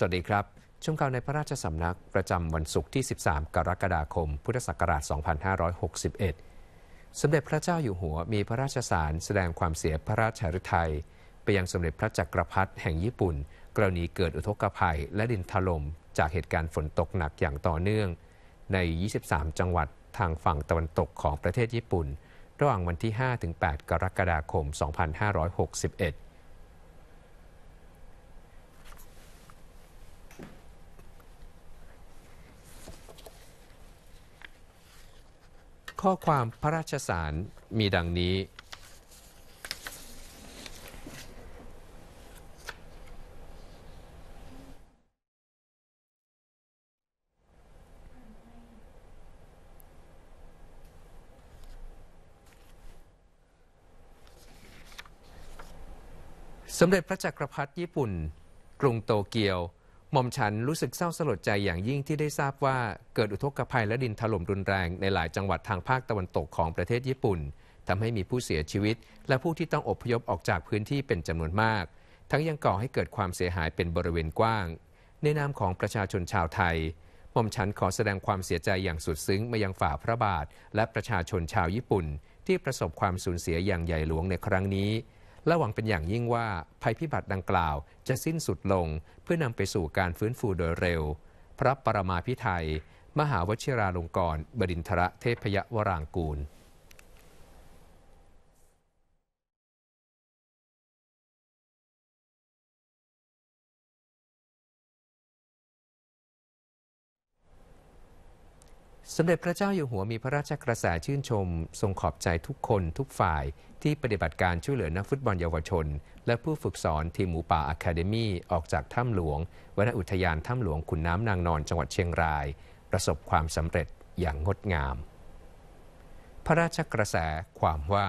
สวัสดีครับชมข่าวในพระราชสำนักประจำวันศุกร์ที่ 13 กรกฎาคม พุทธศักราช 2561 สมเด็จพระเจ้าอยู่หัวมีพระราชสารแสดงความเสียพระราชหฤทัยไปยังสมเด็จพระจักรพรรดิแห่งญี่ปุ่น กรณีเกิดอุทกภัยและดินถล่มจากเหตุการณ์ฝนตกหนักอย่างต่อเนื่อง ใน 23 จังหวัดทางฝั่งตะวันตกของประเทศญี่ปุ่น ระหว่างวันที่5-8กรกฎาคม 2561ข้อความพระราชสารมีดังนี้ สมเด็จพระจักรพรรดิญี่ปุ่นกรุงโตเกียวหม่อมฉันรู้สึกเศร้าสลดใจอย่างยิ่งที่ได้ทราบว่าเกิดอุทกภัยและดินถล่มรุนแรงในหลายจังหวัดทางภาคตะวันตกของประเทศญี่ปุ่นทำให้มีผู้เสียชีวิตและผู้ที่ต้องอพยพออกจากพื้นที่เป็นจำนวนมาก ทั้งยังก่อให้เกิดความเสียหายเป็นบริเวณกว้างในนามของประชาชนชาวไทยหม่อมฉันขอแสดงความเสียใจอย่างสุดซึ้งมายังฝ่าพระบาทและประชาชนชาวญี่ปุ่นที่ประสบความสูญเสียอย่างใหญ่หลวงในครั้งนี้และหวังเป็นอย่างยิ่งว่าภัยพิบัติดังกล่าวจะสิ้นสุดลงเพื่อนำไปสู่การฟื้นฟูโดยเร็ว พระประมาพิไทยมหาวชิราลงกรณบดินทรเทพยวรางกูลสมเด็จพระเจ้าอยู่หัวมีพระราชกระแสชื่นชม ทรงขอบใจทุกคนทุกฝ่ายที่ปฏิบัติการช่วยเหลือนักฟุตบอลเยาวชน และผู้ฝึกสอนทีมหมูป่าอะคาเดมี่ออกจากถ้ำหลวงวนอุทยานถ้ำหลวงขุนน้ำนางนอน จังหวัดเชียงราย ประสบความสำเร็จอย่างงดงาม พระราชกระแสความว่า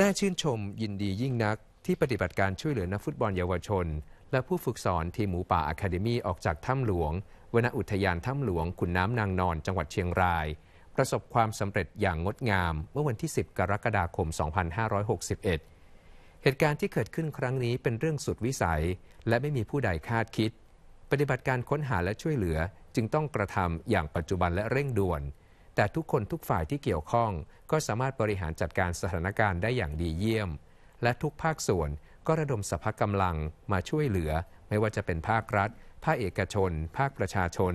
น่าชื่นชม ยินดียิ่งนัก ที่ปฏิบัติการช่วยเหลือนักฟุตบอลเยาวชน และผู้ฝึกสอนทีมหมูป่าอะคาเดมี่ออกจากถ้ำหลวงวนอุทยานถ้ำหลวงขุนน้ำนางนอนจังหวัดเชียงรายประสบความสำเร็จอย่างงดงามเมื่อวันที่ 10 กรกฎาคม 2561 เหตุการณ์ที่เกิดขึ้นครั้งนี้เป็นเรื่องสุดวิสัย และไม่มีผู้ใดคาดคิด ปฏิบัติการค้นหาและช่วยเหลือจึงต้องกระทำอย่างปัจจุบันและเร่งด่วน แต่ทุกคนทุกฝ่ายที่เกี่ยวข้องก็สามารถบริหารจัดการสถานการณ์ได้อย่างดีเยี่ยม และทุกภาคส่วนก็ระดมสรรพกำลังมาช่วยเหลือไม่ว่าจะเป็นภาครัฐ ภาคเอกชน ภาคประชาชน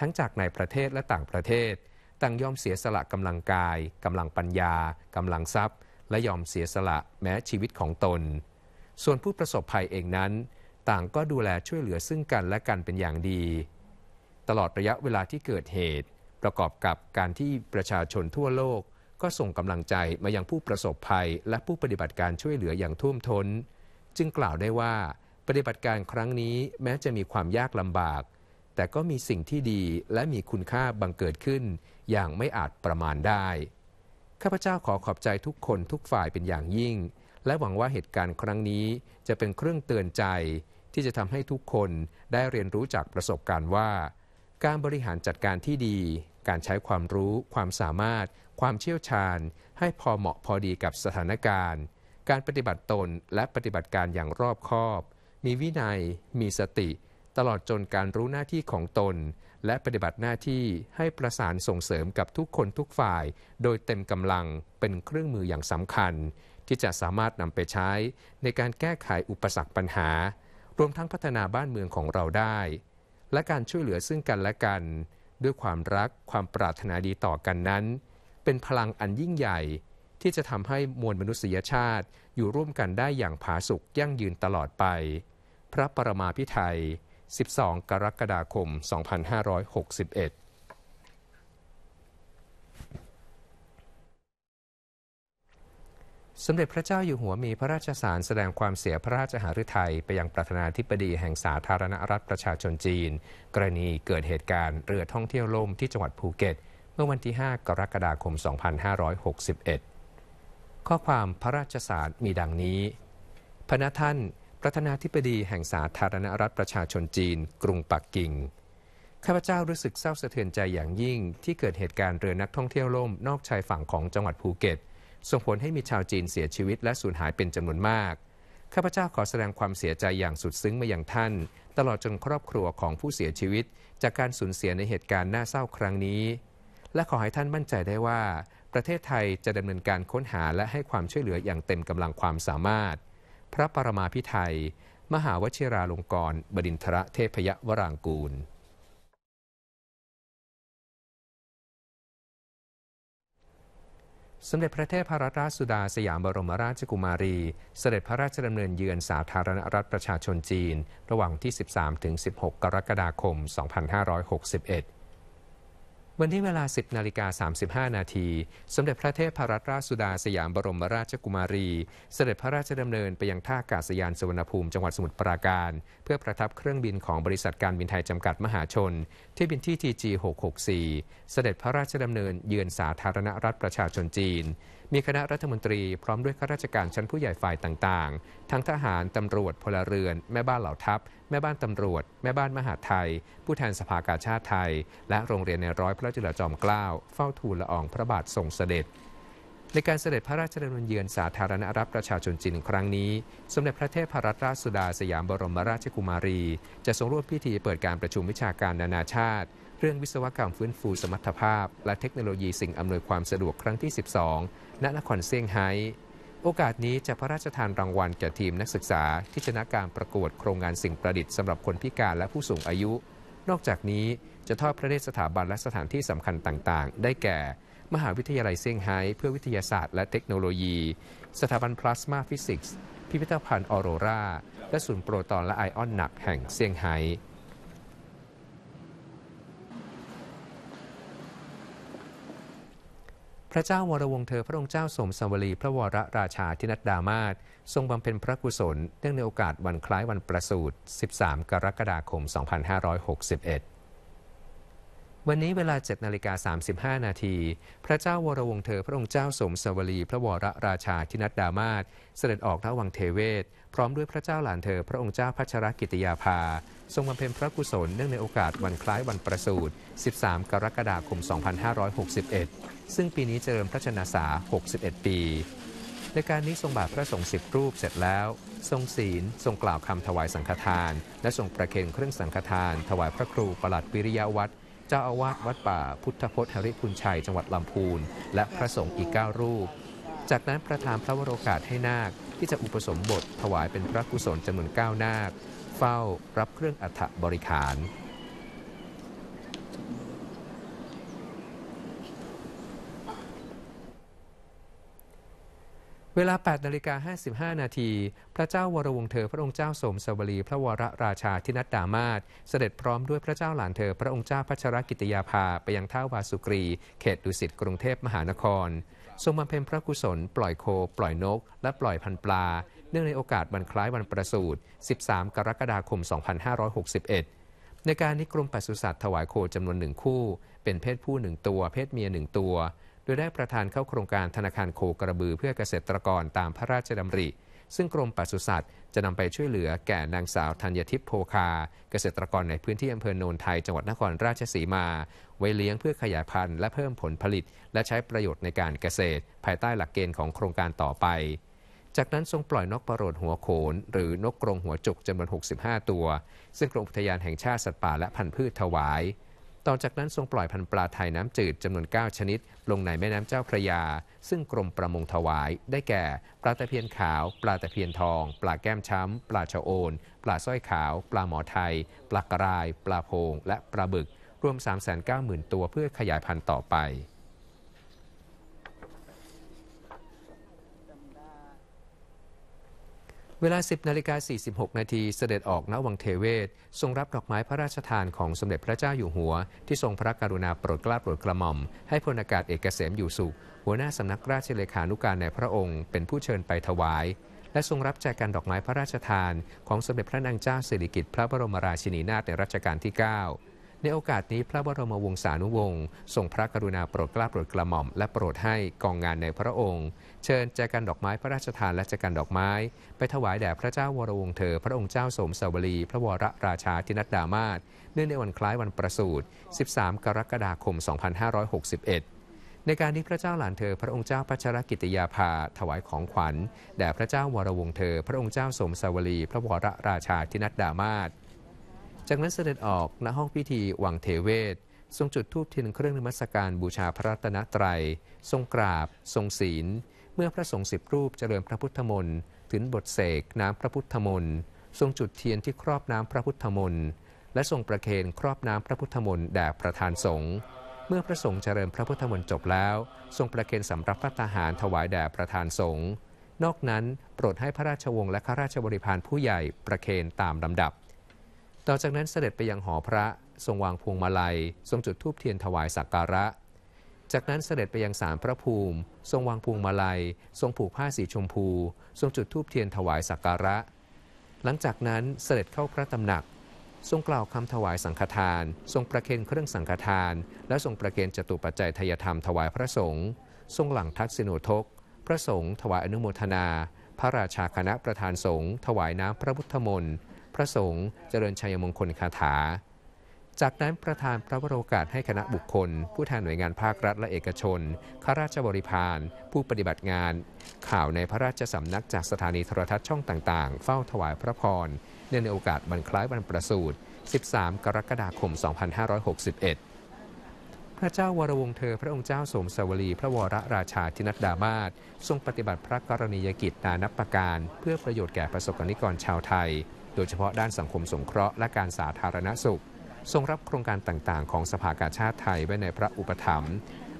ทั้งจากในประเทศและต่างประเทศต่างยอมเสียสละกำลังกายกำลังปัญญากำลังทรัพย์ และยอมเสียสละแม้ชีวิตของตน ส่วนผู้ประสบภัยเองนั้น ต่างก็ดูแลช่วยเหลือซึ่งกันและกันเป็นอย่างดี ตลอดระยะเวลาที่เกิดเหตุ ประกอบกับการที่ประชาชนทั่วโลก ก็ส่งกำลังใจมายังผู้ประสบภัยและผู้ปฏิบัติการช่วยเหลืออย่างท่วมท้นจึงกล่าวได้ว่า ปฏิบัติการครั้งนี้แม้จะมีความยากลำบาก แต่ก็มีสิ่งที่ดีและมีคุณค่าบังเกิดขึ้นอย่างไม่อาจประมาณได้ ข้าพเจ้าขอขอบใจทุกคนทุกฝ่ายเป็นอย่างยิ่ง และหวังว่าเหตุการณ์ครั้งนี้จะเป็นเครื่องเตือนใจ ที่จะทำให้ทุกคนได้เรียนรู้จากประสบการณ์ว่า การบริหารจัดการที่ดี การใช้ความรู้ความสามารถ ความเชี่ยวชาญ ให้พอเหมาะพอดีกับสถานการณ์ การปฏิบัติตนและปฏิบัติการอย่างรอบคอบ มีวินัย มีสติ ตลอดจนการรู้หน้าที่ของตนและปฏิบัติหน้าที่ให้ประสานส่งเสริมกับทุกคนทุกฝ่าย โดยเต็มกำลังเป็นเครื่องมืออย่างสำคัญ ที่จะสามารถนำไปใช้ในการแก้ไขอุปสรรคปัญหา รวมทั้งพัฒนาบ้านเมืองของเราได้ และการช่วยเหลือซึ่งกันและกัน ด้วยความรักความปรารถนาดีต่อกันนั้น เป็นพลังอันยิ่งใหญ่ ที่จะทำให้มวลมนุษยชาติ อยู่ร่วมกันได้อย่างผาสุกยั่งยืนตลอดไป พระประมาพิไทย12 กรกฎาคม2561สมเด็จพระเจ้าอยู่หัวมีพระราชสารแสดงความเสียพระราชหฤทัยไปยังประธานาธิบดีแห่งสาธารณรัฐประชาชนจีน กรณีเกิดเหตุการณ์เรือท่องเที่ยวล่มที่จังหวัดภูเก็ต เมื่อวันที่ 5 กรกฎาคม2561 ข้อความพระราชสารมีดังนี้ พระนท่านประธานาธิบดีแห่งสาธารณรัฐประชาชนจีน กรุงปักกิ่ง ข้าพเจ้ารู้สึกเศร้าสะเทือนใจอย่างยิ่งที่เกิดเหตุการณ์เรือนักท่องเที่ยวล่มนอกชายฝั่งของจังหวัดภูเก็ต ส่งผลให้มีชาวจีนเสียชีวิตและสูญหายเป็นจำนวนมาก ข้าพเจ้าขอแสดงความเสียใจอย่างสุดซึ้งมาอย่างท่าน ตลอดจนครอบครัวของผู้เสียชีวิตจากการสูญเสียในเหตุการณ์น่าเศร้าครั้งนี้ และขอให้ท่านมั่นใจได้ว่า ประเทศไทยจะดำเนินการค้นหาและให้ความช่วยเหลืออย่างเต็มกำลังความสามารถพระปรมาพิไทย มหาวชิราลงกร บดินทรเทพยวรางกูล สมเด็จพระเทพรัตนราชสุดาสยามบรมราชกุมารีเสด็จพระราชดำเนินเยือนสาธารณรัฐประชาชนจีนระหว่างที่ 13-16 กรกฎาคม 2561วันที่เวลา 10 นาฬิกา 35 นาที สมเด็จพระเทพรัตนราชสุดาสยามบรมราชกุมารี เสด็จพระราชดำเนินไปยังท่าอากาศยานสุวรรณภูมิจังหวัดสมุทรปราการ เพื่อประทับเครื่องบินของบริษัทการบินไทยจำกัดมหาชน ที่บินที่ TG 664เสด็จพระราชดำเนินเยือนสาธารณรัฐประชาชนจีนมีคณะรัฐมนตรี พร้อมด้วยข้าราชการชั้นผู้ใหญ่ฝ่ายต่างๆ ทั้งทหารตำรวจพลเรือน แม่บ้านเหล่าทัพแม่บ้านตำรวจ แม่บ้านมหาไทย ผู้แทนสภากาชาติไทย และโรงเรียนในร้อยพระจุลจอมเกล้าเฝ้าทูลละอองพระบาทส่งเสด็จ ในการเสด็จพระราชดำเนินเยือนสาธารณรัฐประชาชนจีนครั้งนี้สมเด็จพระเทพรัตนราชสุดา สยามบรมราชกุมารี จะทรงร่วมพิธีเปิดการประชุมวิชาการนานาชาติ เรื่องวิศวกรรมฟื้นฟู สมรรถภาพ และเทคโนโลยีสิ่งอำนวยความสะดวกครั้งที่12ณนครเซี่ยงไฮ้โอกาสนี้จะพระราชทานรางวัลแก่ทีมนักศึกษาที่ชนะการประกวดโครงงานสิ่งประดิษฐ์สำหรับคนพิการและผู้สูงอายุ นอกจากนี้จะทอดพระเนตรสถาบันและสถานที่สำคัญต่างๆ ได้แก่ มหาวิทยาลัยเซี่ยงไฮ้เพื่อวิทยาศาสตร์และเทคโนโลยี สถาบันพลาสมาฟิสิกส์ พิพิธภัณฑ์ออโรรา และศูนย์โปรตอนและไอออนหนักแห่งเซี่ยงไฮ้พระเจ้าวรวงเธอพระองค์เจ้าสมสวลีพระวรราชาธินัดดามาศทรงบำเพ็ญพระกุศล เนื่องในโอกาสวันคล้ายวันประสูติ13 กรกฎาคม 2561วันนี้เวลา7นาฬิกาสานาที พระเจ้าวรวงเธอพระองค์เจ้าสมสวลีพระวรราชาทินัดดามาศเสด็จออกณวังเทเวศ พร้อมด้วยพระเจ้าหลานเธอพระองค์เจ้าพัชรกิติยาภา ทรงบำเพ็ญพระกุศลเนื่องในโอกาสวันคล้ายวันประสูติ13 กรกฎาคม2561 ซึ่งปีนี้เจริญพระชนษา61 ปี ในการนี้ทรงบาทพระสงฆ์สิบรูปเสร็จแล้ว ทรงศีลทรงกล่าวคำถวายสังฆทาน และทรงประเคนเครื่องสังฆทาน ถวายพระครูประหลัดวิริยวัตรเจ้าอาวาสวัดป่า พุทธพจน์หริคุณชัยจังหวัดลำพูนและพระสงฆ์อีก 9 รูป จากนั้นประทานพระวโรกาสให้นาคที่จะอุปสมบท ถวายเป็นพระกุศลจำนวน9 นาค เฝ้ารับเครื่องอัฐบริขารเวลา8นาฬิกา55 นาที พระเจ้าวรวงเธอ พระองค์เจ้าสมสวรี พระวรราชาทินัดดามาศเสด็จพร้อมด้วยพระเจ้าหลานเธอ พระองค์เจ้าพัชรกิติยาภา ไปยังท่าวาสุกรี เขตดุสิต กรุงเทพมหานคร ทรงบำเพ็ญพระกุศล ปล่อยโค ปล่อยนก และปล่อยพันปลา เนื่องในโอกาสวันคล้ายวันประสูติ 13 กรกฎาคม 2561 ในการนี้กรมปศุสัตว์ถวายโคจำนวนหนึ่งคู่ เป็นเพศผู้หนึ่งตัว เพศเมียหนึ่งตัวยได้ประธานเข้าโครงการธนาคารโคกระบือเพื่อเกษตรกรตามพระราชดำริ ซึ่งกรมปศุสัตว์จะนำไปช่วยเหลือแก่นางสาวธัญทิพย์โพคา เกษตรกรในพื้นที่อำเภอโนนไทยจังหวัดนครราชสีมา ไว้เลี้ยงเพื่อขยายพันธุ์และเพิ่มผลผลิตและใช้ประโยชน์ในการเกษตร ภายใต้หลักเกณฑ์ของโครงการต่อไป จากนั้นทรงปล่อยนกประโรดหัวโขน หรือนกกรงหัวจุกจำนวน65 ตัว ซึ่งกรมอุทยานแห่งชาติสัตว์ป่าและพันธุ์พืชถวายต่อจากนั้นทรงปล่อยพันปลาไทยน้ำจืดจำนวน9ชนิด ลงในแม่น้ำเจ้าพระยา ซึ่งกรมประมงถวาย ได้แก่ปลาตะเพียนขาว ปลาตะเพียนทอง ปลาแก้มช้ำปลาชะโอน ปลาสร้อยขาว ปลาหมอไทย ปลากราย ปลาโพง และปลาบึก รวม 390,000 ตัวเพื่อขยายพันธุ์ต่อไปเวลา 10นาฬิกา 46 นาทีเสด็จออกณวังเทเวศ ทรงรับดอกไม้พระราชทานของสมเด็จพระเจ้าอยู่หัว ที่ทรงพระกรุณาโปรดเกล้าโปรดกระหม่อม ให้พลอากาศเอกเกษมอยู่สุข หัวหน้าสำนักราชเลขานุการในพระองค์เป็นผู้เชิญไปถวาย และทรงรับแจกันดอกไม้พระราชทานของสมเด็จพระนางเจ้าสิริกิติ์พระบรมราชินีนาถในรัชกาลที่ 9ในโอกาสนี้พระบรมวงศานุวงศ์ทรงพระกรุณาโปรดกล้าโปรดกระหม่อม และโปรดให้กองงานในพระองค์เชิญแจกันดอกไม้พระราชทานและแจกันดอกไม้ ไปถวาย แด่พระเจ้าวรวงเธอ พระองค์เจ้าสมสวรี พระวรราชาธินัดดามาศเนื่องในวันคล้ายวันประสูติ13 กรกฎาคม 2561ในการที่พระเจ้าหลานเธอ พระองค์เจ้าพัชรกิติยาภา ถวายของขวัญแด่พระเจ้าวรวงเธอ พระองค์เจ้าสมสวรีพระวรราชาธินัดดามาศจากนั้นเสด็จออกณห้องพิธีวังเทเวศ ทรงจุดธูปเทียนเครื่องนมัสการบูชาพระรัตนตรัยทรงกราบ ทรงศีล เมื่อพระสงฆ์สิบรูปเจริญพระพุทธมนต์ถึงบทเสกน้ำพระพุทธมนต์ทรงจุดเทียนที่ครอบน้ำพระพุทธมนต์และทรงประเคนครอบน้ำพระพุทธมนต์แด่ประธานสงฆ์เมื่อพระสงฆ์เจริญพระพุทธมนต์จบแล้ว ทรงประเคนสำรับพระทหารถวายแด่ประธานสงฆ์นอกนั้นโปรดให้พระราชวงศ์และข้าราชบริพารผู้ใหญ่ประเคนตามลำดับต่อจากนั้นเสด็จไปยังหอพระ ทรงวางพวงมาลัย ทรงจุดธูปเทียนถวายสักการะ จากนั้นเสด็จไปยังศาลพระภูมิ ทรงวางพวงมาลัย ทรงผูกผ้าสีชมพู ทรงจุดธูปเทียนถวายสักการะ หลังจากนั้นเสด็จเข้าพระตำหนัก ทรงกล่าวคำถวายสังฆทาน ทรงประเคนเครื่องสังฆทาน และทรงประเคนจตุปัจจัยทยธรรมถวายพระสงฆ์ทรงหลังทักษิโนทกพระสงฆ์ถวายอนุโมทนา พระราชาคณะประธานสงฆ์ถวาย น้ำพระพุทธมนต์พระสงฆ์เจริญชัยมงคลคาถา จากนั้นประธานพระวโรกาสให้คณะบุคคล ผู้แทนหน่วยงานภาครัฐและเอกชนข้าราชบริพารผู้ปฏิบัติงาน ข่าวในพระราชสำนักจากสถานีโทรทัศน์ช่องต่าง ๆ เฝ้าถวายพระพร เนื่องในโอกาสบันคล้ายวันประสูติ13 กรกฎาคม 2561 พระเจ้าวรวงเธอพระองค์เจ้าสมสวรีพระวรราชาธินัดดามาศทรงปฏิบัติพระกรณียกิจนานับประการ เพื่อประโยชน์แก่ประสบกรณิกรชาวไทยดยเฉพาะด้านสังคมสงเคราะห์และการสาธารณสุข ทรงรับโครงการต่างๆ ของสภากาชาติไทยไว้ในพระอุปถัมภ์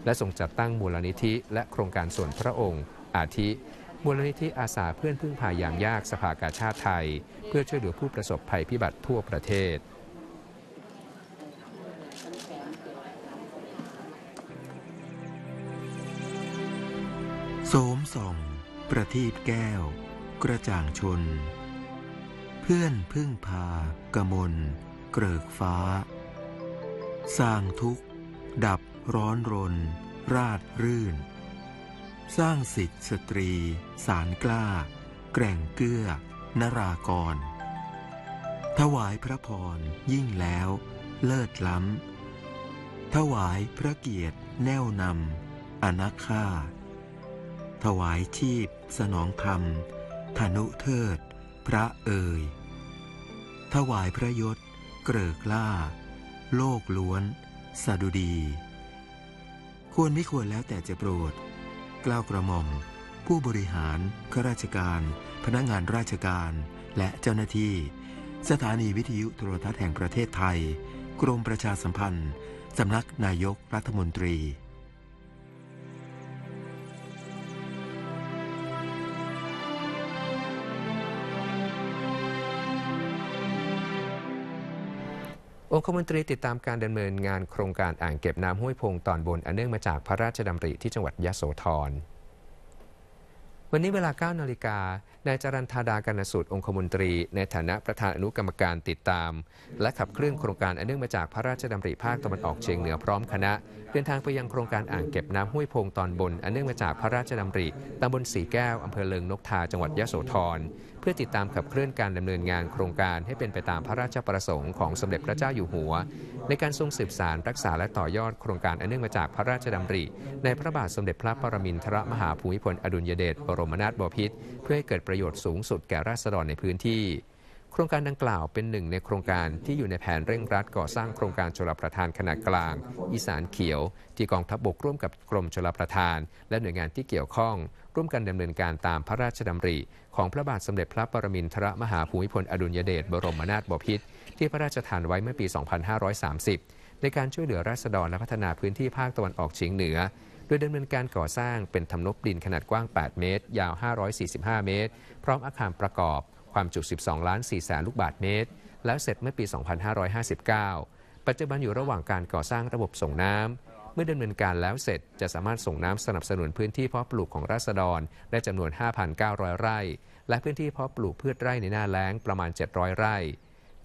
และทรงจัดตั้งมูลนิธิและโครงการส่วนพระองค์ อาทิ มูลนิธิอาสาเพื่อนพึ่งพายามยากสภากาชาติไทย เพื่อช่วยเหลือผู้ประสบภัยพิบัติทั่วประเทศ โสมส่องประทีปแก้ว กระจ่างชนเพื่อนพึ่งพากะมล เกลิกฟ้า สร้างทุกข์ ดับร้อนรน ราดรื่น สร้างสิทธิสตรี สารกล้า แกร่งเกื้อ นรากร ถวายพระพรยิ่งแล้ว เลิศล้ำ ถวายพระเกียรติ แน่วนำอนาค่าถวายชีพสนองธรรมธนุเทิดพระเอ่ยถวายพระยศ เกลอกล้า โลกล้วน สดุดี ควรไม่ควรแล้วแต่จะโปรด กล้าวกระหม่อมผู้บริหาร ข้าราชการ พนักงานราชการ และเจ้าหน้าที่ สถานีวิทยุโทรทัศน์แห่งประเทศไทย กรมประชาสัมพันธ์ สำนักนายกรัฐมนตรีองคมนตรีติดตามการดำเนินงานโครงการอ่างเก็บน้ำห้วยพงตอนบนอันเนื่องมาจากพระราชดำริที่จังหวัดยะโสธร วันนี้เวลา9นาฬิกานายจรันธาดากรณสูตรองคมนตรี ในฐานะประธานอนุกรรมการติดตาม และขับเคลื่อนโครงการอันเนื่องมาจากพระราชดำริภาคตะวันออกเฉียงเหนือพร้อมคณะเดินทางไปยังโครงการอ่างเก็บน้ำห้วยพงตอนบนอันเนื่องมาจากพระราชดำริตำบลสีแก้วอำเภอเลิงนกทาจังหวัดยะโสธรเพื่อติดตามขับเคลื่อนการดำเนินงานโครงการให้เป็นไปตามพระราชประสงค์ของสมเด็จพระเจ้าอยู่หัว ในการทรงสืบสารรักษาและต่อยอดโครงการอันเนื่องมาจากพระราชดำริ ในพระบาทสมเด็จพระปรมินทรมหาภูมิพลอดุลยเดชบรมนาถบพิตรเพื่อให้เกิดประโยชน์สูงสุดแก่ราษฎรในพื้นที่โครงการดังกล่าวเป็นหนึ่งในโครงการที่อยู่ในแผนเร่งรัดก่อสร้างโครงการชลประทานขนาดกลาง อีสานเขียว ที่กองทัพบบกร่วมกับกรมชลประทานและหน่วยงานที่เกี่ยวข้อง ร่วมกันดำเนินการตามพระราชดำริ ของพระบาทสมเด็จพระปรมินทรมหาภูมิพลอดุลยเดชบรมนาถบพิตรที่พระราชทานไว้เมื่อปี 2530 ในการช่วยเหลือราษฎรและพัฒนาพื้นที่ภาคตะวันออกเฉียงเหนือดยดำเนินการก่อสร้างเป็นทำนบดินขนาดกว้าง 8 เมตรยาว 545 เมตรพร้อมอาคารประกอบความจุ 12 ล้าน4แสนลูกบาทเมตร แล้วเสร็จเมื่อปี 2559 ปัจจุบันอยู่ระหว่างการก่อสร้างระบบส่งน้ำ เมื่อดำเนินการแล้วเสร็จ จะสามารถส่งน้ำสนับสนุนพื้นที่เพาะปลูกของราษฎรได้จำนวน 5,900 ไร่ และพื้นที่เพาะปลูกพืชไร่ในหน้าแล้งประมาณ 700 ไร่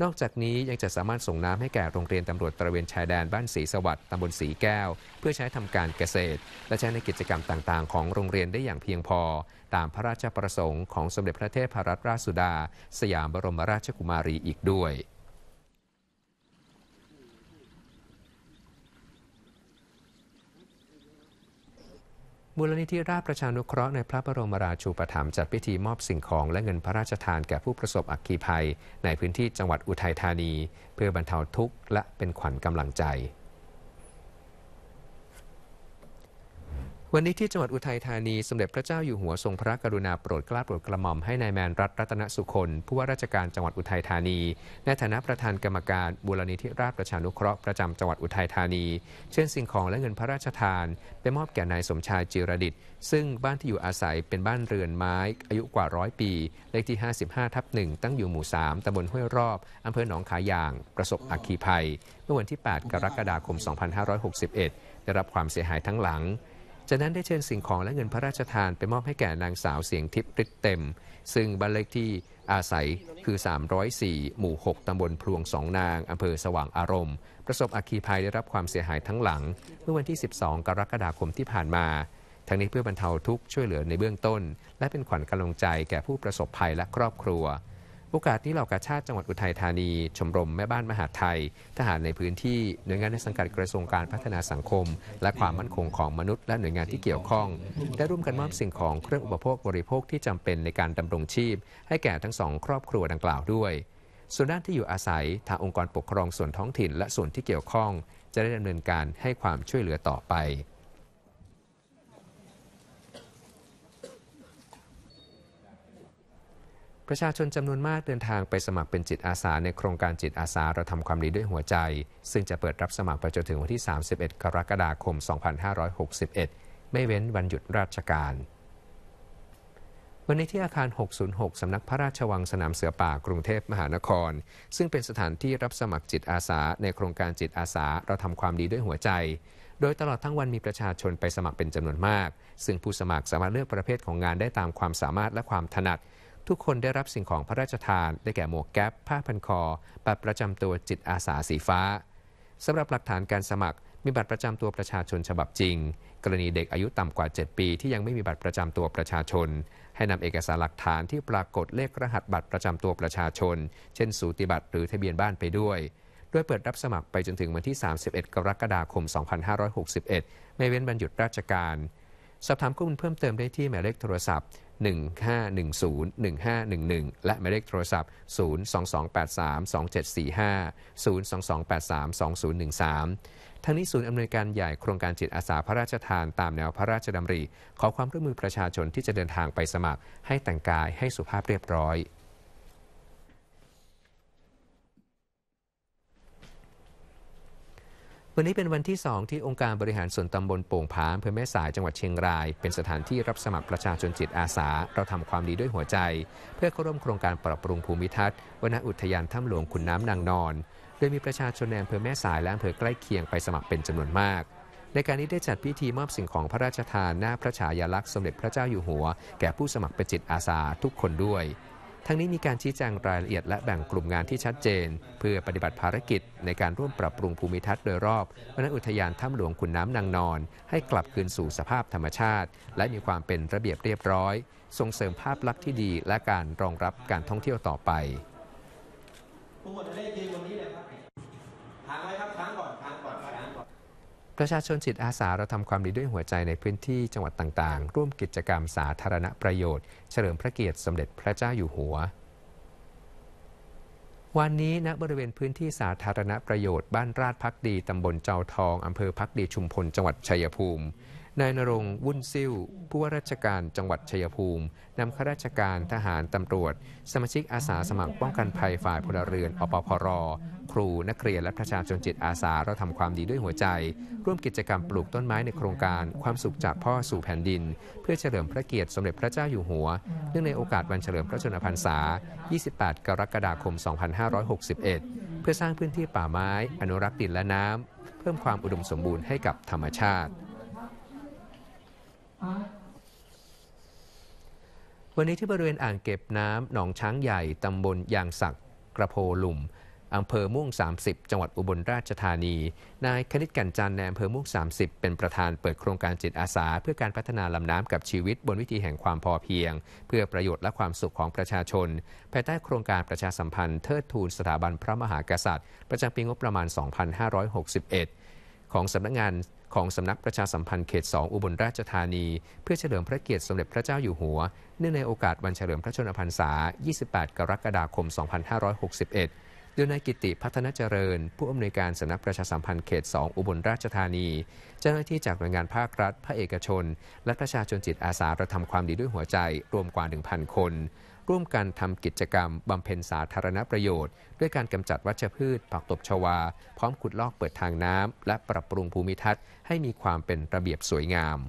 นอกจากนี้ยังจะสามารถส่งน้ำให้แก่โรงเรียนตำรวจตระเวนชายแดนบ้านศรีสวัสดิ์ตำบลศรีแก้ว เพื่อใช้ทำการเกษตรและใช้ในกิจกรรมต่างๆของโรงเรียนได้อย่างเพียงพอ ตามพระราชประสงค์ของสมเด็จพระเทพรัตนราชสุดาสยามบรมราชกุมารีอีกด้วยมูลนิธิราชประชานุเคราะห์ในพระบรมราชูปถัมภ์จัดพิธีมอบสิ่งของและเงินพระราชทานแก่ผู้ประสบอัคคีภัยในพื้นที่จังหวัดอุทัยธานีเพื่อบรรเทาทุกข์และเป็นขวัญกำลังใจวันนี้ที่จังหวัดอุทัยธานีสมเด็จพระเจ้าอยู่หัวทรงพระกรุณาโปรดเกล้าโปรดกระหม่อมให้นายแมนรัตรัตนสุคนผู้ว่าราชการจังหวัดอุทัยธานี ในฐานะประธานกรรมการบูรณิธิราชประชานุเคราะห์ประจำจังหวัดอุทัยธานี เช่นสิ่งของและเงินพระราชทานไปมอบแก่นายสมชายจิรดิตซึ่งบ้านที่อยู่อาศัยเป็นบ้านเรือนไม้ อายุกว่าร้อยปี เลขที่ 55ทับหนึ่งตั้งอยู่หมู่ 3ตำบลห้วยรอบอำเภอหนองขายาง ประสบอัคคีภัย เมื่อวันที่ 8กรกฎาคม2561ได้รับความเสียหายทั้งหลังจากนั้นได้เชิญสิ่งของและเงินพระราชทานไปมอบให้แก่นางสาวเสียงทิพย์ฤทธิ์เต็ม ซึ่งบ้านเลขที่อาศัยคือ 304 หมู่ 6 ตำบลพลวงสองนาง อำเภอสว่างอารมณ์ ประสบอัคคีภัยได้รับความเสียหายทั้งหลัง เมื่อวันที่ 12 กรกฎาคมที่ผ่านมา ทั้งนี้เพื่อบรรเทาทุกข์ช่วยเหลือในเบื้องต้น และเป็นขวัญกำลังใจแก่ผู้ประสบภัยและครอบครัวโอกาสนี้เหล่ากาชาติจังหวัดอุทัยธานี ชมรมแม่บ้านมหาไทย ทหารในพื้นที่ หน่วยงานในสังกัดกระทรวงการพัฒนาสังคม และความมั่นคงของมนุษย์และหน่วยงานที่เกี่ยวข้อง ได้ร่วมกันมอบสิ่งของเครื่องอุปโภคบริโภคที่จำเป็นในการดำรงชีพ ให้แก่ทั้งสองครอบครัวดังกล่าวด้วยส่วนด้านที่อยู่อาศัยทางองค์กรปกครองส่วนท้องถิ่น และส่วนที่เกี่ยวข้อง จะได้ดำเนินการให้ความช่วยเหลือต่อไปประชาชนจำนวนมากเดินทางไปสมัครเป็นจิตอาสาในโครงการจิตอาสาเราทำความดีด้วยหัวใจ ซึ่งจะเปิดรับสมัครไปจนถึงวันที่ 31 กรกฎาคม 2561 ไม่เว้นวันหยุดราชการ วันนี้ที่อาคาร 606 สำนักพระราชวังสนามเสือป่ากรุงเทพมหานคร ซึ่งเป็นสถานที่รับสมัครจิตอาสาในโครงการจิตอาสาเราทำความดีด้วยหัวใจ โดยตลอดทั้งวันมีประชาชนไปสมัครเป็นจำนวนมาก ซึ่งผู้สมัครสามารถเลือกประเภทของงานได้ตามความสามารถและความถนัดทุกคนได้รับสิ่งของพระราชทาน ได้แก่หมวกแก๊ปผ้าพันคอบัตรประจำตัวจิตอาสาสีฟ้าสำหรับหลักฐานการสมัครมีบัตรประจำตัวประชาชนฉบับจริง กรณีเด็กอายุต่ำกว่า 7 ปีที่ยังไม่มีบัตรประจำตัวประชาชน ให้นำเอกสารหลักฐานที่ปรากฏเลขรหัสบัตรประจำตัวประชาชน เช่นสูติบัตรหรือทะเบียนบ้านไปด้วยด้วยเปิดรับสมัครไปจนถึงวันที่ 31กรกฎาคม2561ไม่เว้นวันหยุดราชการสอบถามข้อมูลเพิ่มเติมได้ที่หมายเลขโทรศัพท์1510-1511 และหมายเลขโทรศัพท์ 022832745 022832013ทั้งนี้ศูนย์อำนวยการใหญ่โครงการจิตอาสาพระราชทานตามแนวพระราชดำริ ขอความร่วมมือประชาชนที่จะเดินทางไปสมัคร ให้แต่งกายให้สุภาพเรียบร้อยวันนี้เป็นวันที่2ที่องค์การบริหารส่วนตำบลโป่งผาอำเภอแม่สายจังหวัดเชียงราย เป็นสถานที่รับสมัครประชาชนจิตอาสาเราทำความดีด้วยหัวใจ เพื่อเข้าร่วมโครงการปรับปรุงภูมิทัศน์วนอุทยานถ้ำหลวงขุนน้ำนางนอน โดยมีประชาชนในอำเภอแม่สายและอำเภอใกล้เคียงไปสมัครเป็นจำนวนมาก ในการนี้ได้จัดพิธีมอบสิ่งของพระราชทานหน้าพระฉายาลักษณ์สมเด็จพระเจ้าอยู่หัวแก่ผู้สมัครเป็นจิตอาสาทุกคนด้วยทั้งนี้มีการชี้แจงรายละเอียดและแบ่งกลุ่มงานที่ชัดเจน เพื่อปฏิบัติภารกิจในการร่วมปรับปรุงภูมิทัศน์โดยรอบวัรอุทยานถ้ำหลวงขุนน้ำนางนอนให้กลับคืนสู่สภาพธรรมชาติ และมีความเป็นระเบียบเรียบร้อย ส่งเสริมภาพลักษณ์ที่ดีและการรองรับการท่องเที่ยวต่อไปทั้งหมดได้ยินวันนี้ประชาชนจิตอาสาเราทำความดีด้วยหัวใจในพื้นที่จังหวัดต่างๆ ร่วมกิจกรรมสาธารณประโยชน์ เฉลิมพระเกียรติสมเด็จพระเจ้าอยู่หัว วันนี้ณนะบริเวณพื้นที่สาธารณประโยชน์บ้านราชพักดีตำบลเจ้าทองอำเภอพักดีชุมพลจังหวัดชัยภูมินายนรงวุ้นซิ่วผู้ว่าราชการจังหวัดชัยภูมินำข้าราชการทหารตำรวจ สมาชิกอาสาสมัครป้องกันภัยฝ่ายพลเรือนอปพรครูนักเรียนและประชาชนจิตอาสาเราทำความดีด้วยหัวใจ ร่วมกิจกรรมปลูกต้นไม้ในโครงการความสุขจากพ่อสู่แผ่นดิน เพื่อเฉลิมพระเกียรติสมเด็จพระเจ้าอยู่หัวเนื่องในโอกาสวันเฉลิมพระชนมพรรษา 28กรกฎาคม2561เพื่อสร้างพื้นที่ป่าไม้ อนุรักษ์ดินและน้ำเพิ่มความอุดมสมบูรณ์ให้กับธรรมชาติวันนี้ที่บริเวณอ่างเก็บน้ำหนองช้างใหญ่ตำบลยางศักกระโพลุมอำเภอม่วง30 จังหวัดอุบลราชธานี นายคณิตกันจันในอำเภอม่วง30 เป็นประธานเปิดโครงการจิตอาสา เพื่อการพัฒนาลำน้ำกับชีวิตบนวิธีแห่งความพอเพียง เพื่อประโยชน์และความสุขของประชาชน ภายใต้โครงการประชาสัมพันธ์ เทิดทูนสถาบันพระมหากษัตริย์ประจำปีงบประมาณ2561ของสำนักงงานของสำนักประชาสัมพันธ์เขต 2 อุบลราชธานี เพื่อเฉลิมพระเกียรติสมเด็จพระเจ้าอยู่หัว เนื่องในโอกาสวันเฉลิมพระชนมพรรษา 28 กรกฎาคม 2561 โดยนายกิติพัฒนเจริญ ผู้อำนวยการสำนักประชาสัมพันธ์เขต 2 อุบลราชธานี เจ้าหน้าที่จากหน่วยงานภาครัฐภาคเอกชน และประชาชนจิตอาสาเระทำความดีด้วยหัวใจ รวมกว่า 1,000 คนร่วมกันทำกิจกรรมบำเพ็ญสาธารณประโยชน์ ด้วยการกำจัดวัชพืชผักตบชวา พร้อมขุดลอกเปิดทางน้ำและปรับปรุงภูมิทัศน์ ให้มีความเป็นระเบียบสวยงาม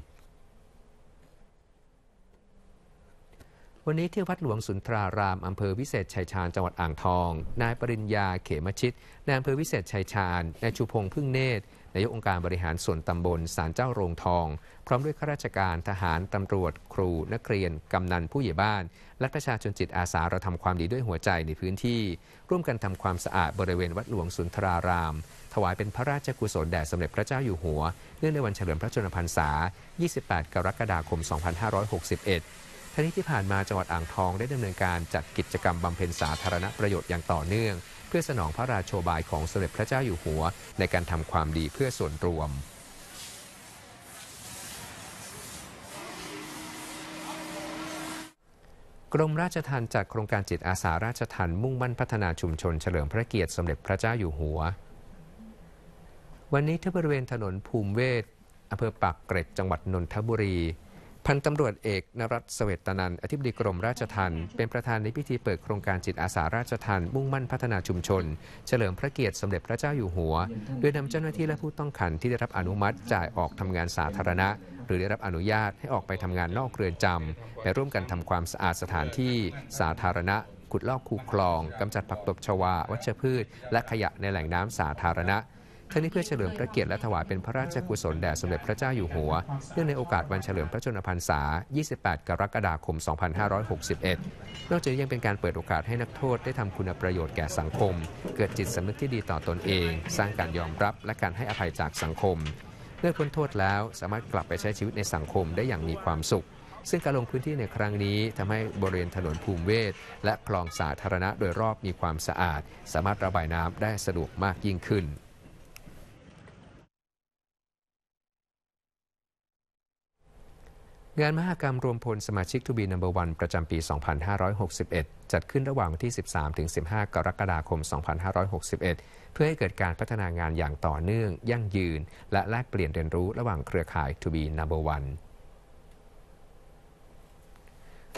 วันนี้ที่วัดหลวงสุนทรารามอำเภอวิเศษชัยชาญจังหวัดอ่างทอง นายปริญญาเขมชิต นายอำเภอวิเศษชัยชาญนายชูพงษ์พึ่งเนตรนายกองค์การบริหารส่วนตำบลสารเจ้าโรงทอง พร้อมด้วยข้าราชการทหาร ตำรวจครู นักเรียน กำนันผู้ใหญ่บ้าน และประชาชนจิตอาสาเราทำความดีด้วยหัวใจในพื้นที่ ร่วมกันทำความสะอาดบริเวณวัดหลวงสุนทราราม ถวายเป็นพระราชกุศล แด่สมเด็จพระเจ้าอยู่หัว เนื่องในวันเฉลิมพระชนมพรรษา 28 กรกฎาคม 2561ทันทนี้ที่ผ่านมาจังหวัดอ่างทองได้ดำเนินการจัดกิจกรรมบำเพ็ญสาธารณประโยชน์อย่างต่อเนื่องเพื่อสนองพระราโชบายของสมเด็จพระเจ้าอยู่หัวในการทำความดีเพื่อส่วนรวม กรมราชทัณฑ์จัดโครงการจิตอาสาราชทัณฑ์มุ่งมั่นพัฒนาชุมชนเฉลิมพระเกียรติสมเด็จพระเจ้าอยู่หัว วันนี้ที่บริเวณถนนภูมิเวศอำเภอปากเกร็ดจังหวัดนนทบุรีพันตำรวจเอกนรัตเสวตนันอธิบดีกรมราชทัณฑ์เป็นประธานในพิธีเปิดโครงการจิตอาสาราชทัณฑ์มุ่งมั่นพัฒนาชุมชน เฉลิมพระเกียรติสมเด็จพระเจ้าอยู่หัวโดยนำเจ้าหน้าที่และผู้ต้องขังที่ได้รับอนุมัติจ่ายออกทำงานสาธารณะ หรือได้รับอนุญาตให้ออกไปทำงานนอกเรือนจำและร่วมกันทำความสะอาดสถานที่สาธารณะขุดลอกคูคลองกำจัดผักตบชวาวัชพืช และขยะในแหล่งน้ำสาธารณะทั้งนี้เพื่อเฉลิมพระเกียรติและถวายเป็นพระราชกุศลแด่สมเด็จพระเจ้าอยู่หัว เนื่องในโอกาสวันเฉลิมพระชนมพรรษา 28 กรกฎาคม 2561นอกจากยังเป็นการเปิดโอกาสให้นักโทษได้ทำคุณประโยชน์แก่สังคม เกิดจิตสำนึกที่ดีต่อตนเอง สร้างการยอมรับและการให้อภัยจากสังคมเมื่อพ้นโทษแล้วสามารถกลับไปใช้ชีวิตในสังคมได้อย่างมีความสุข ซึ่งการลงพื้นที่ในครั้งนี้ ทำให้บริเวณถนนภูมิเวศและคลองสาธารณะโดยรอบมีความสะอาด สามารถระบายน้ำได้สะดวกมากยิ่งขึ้นงานมหกรรมรวมพลสมาชิกทูบีนัมเบอร์วันประจำปี 2561 จัดขึ้นระหว่างวันที่ 13 ถึง 15 กรกฎาคม 2561 เพื่อให้เกิดการพัฒนางานอย่างต่อเนื่อง ยั่งยืน และแลกเปลี่ยนเรียนรู้ระหว่างเครือข่ายทูบีนัมเบอร์วัน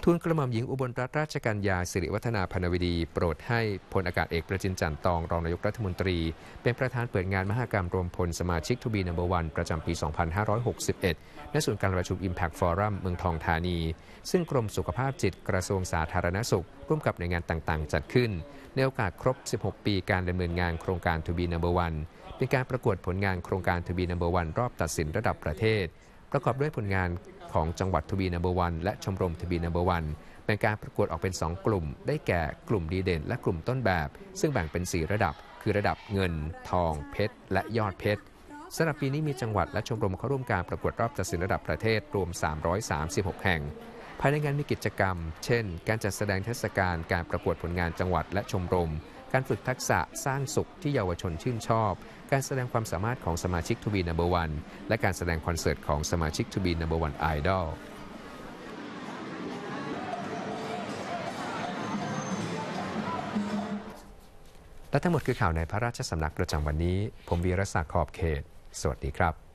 ทูลกระหม่อมหญิงอุบลรัตนราชกัญญาสิริวัฒนาพนวดี โปรดให้พลอากาศเอกประจินจันตองรองนายกรัฐมนตรี เป็นประธานเปิดงานมหกรรมรวมพลสมาชิกทูบีนัมเบอร์วันประจำปี 2561ณศูนย์การประชุม Impact Forum เมืองทองธานี ซึ่งกรมสุขภาพจิตกระทรวงสาธารณสุขร่วมกับหน่วยงานต่างๆ จัดขึ้นในโอกาสครบ 16 ปี การดำเนินงานโครงการทูบีนัมเบอร์วันเป็นการประกวดผลงานโครงการทูบีนัมเบอร์วันรอบตัดสินระดับประเทศประกอบด้วยผลงานของจังหวัดทวีนัมเบอร์วันและชมรมทวีนัมเบอร์วันเป็นการประกวดออกเป็น 2 กลุ่ม ได้แก่กลุ่มดีเด่นและกลุ่มต้นแบบ ซึ่งแบ่งเป็น 4 ระดับคือระดับเงิน ทอง เพชรและยอดเพชรสำหรับปีนี้มีจังหวัดและชมรมเข้าร่วมการประกวดรอบตัดสินระดับประเทศรวม 336 แห่ง ภายในงานมีกิจกรรม เช่น การจัดแสดงเทศกาลการประกวดผลงานจังหวัดและชมรมการฝึกทักษะสร้างสุขที่เยาวชนชื่นชอบ การแสดงความสามารถของสมาชิกทูบีนัมเบอร์วันและการแสดงคอนเสิร์ตของสมาชิกทูบีนัมเบอร์วันไอดอลและทั้งหมดคือข่าวในพระราชสำนักประจำวันนี้ ผมวีรศักดิ์ ขอบเขต สวัสดีครับ